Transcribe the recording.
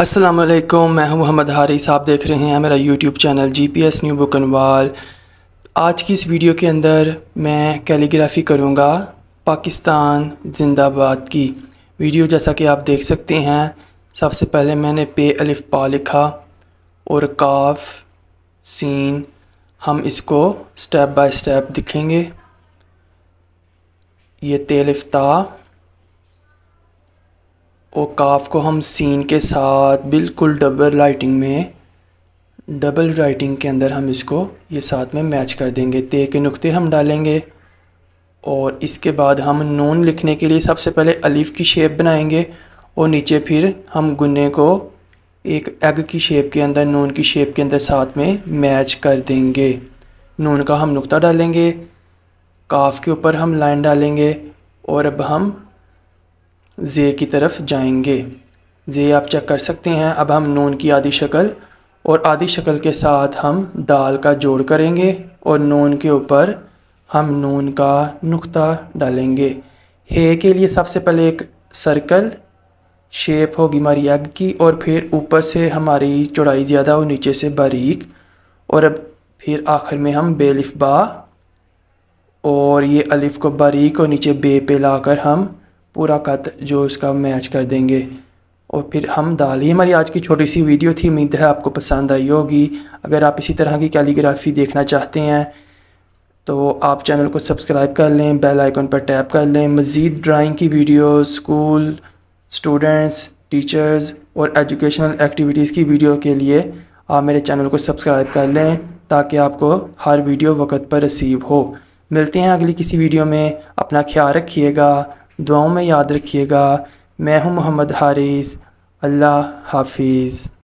अस्सलाम वालेकुम मैं हूं मोहम्मद हारिस आप देख रहे हैं मेरा यूट्यूब चैनल जीपीएस न्यू बुकनवाल आज की इस वीडियो के अंदर मैं कैलीग्राफी करूंगा पाकिस्तान जिंदाबाद की वीडियो जैसा कि आप देख सकते हैं सबसे पहले मैंने पे अलिफ पा लिखा और काफ सीन हम इसको स्टेप बाय स्टेप दिखेंगे ये ता और काफ को हम सीन के साथ बिल्कुल डबल राइटिंग में डबल राइटिंग के अंदर हम इसको ये साथ में मैच कर देंगे ते के नुक्ते हम डालेंगे और इसके बाद हम नून लिखने के लिए सबसे पहले अलीफ़ की शेप बनाएंगे और नीचे फिर हम गुन्ने को एक एग की शेप के अंदर नून की शेप के अंदर साथ में मैच कर देंगे नून का हम नुक्ता डालेंगे काफ के ऊपर हम लाइन डालेंगे और अब हम जे की तरफ जाएंगे जे आप चेक कर सकते हैं अब हम नून की आधी शक्ल और आधी शक्ल के साथ हम दाल का जोड़ करेंगे और नून के ऊपर हम नून का नुक्ता डालेंगे हे के लिए सबसे पहले एक सर्कल शेप होगी हमारी एग की और फिर ऊपर से हमारी चौड़ाई ज़्यादा और नीचे से बारीक और अब फिर आखिर में हम बेलिफ बा और ये अलिफ को बारीक और नीचे बे पे लाकर हम पूरा कत जो उसका मैच कर देंगे और फिर हम दाल ही हमारी आज की छोटी सी वीडियो थी उम्मीद है आपको पसंद आई होगी अगर आप इसी तरह की कैलीग्राफी देखना चाहते हैं तो आप चैनल को सब्सक्राइब कर लें बेल आइकन पर टैप कर लें मज़ीद ड्राइंग की वीडियो स्कूल स्टूडेंट्स टीचर्स और एजुकेशनल एक्टिविटीज़ की वीडियो के लिए आप मेरे चैनल को सब्सक्राइब कर लें ताकि आपको हर वीडियो वक्त पर रिसीव हो मिलते हैं अगली किसी वीडियो में अपना ख्याल रखिएगा दुआओं में याद रखिएगा मैं हूँ मोहम्मद हारिस अल्लाह हाफिज़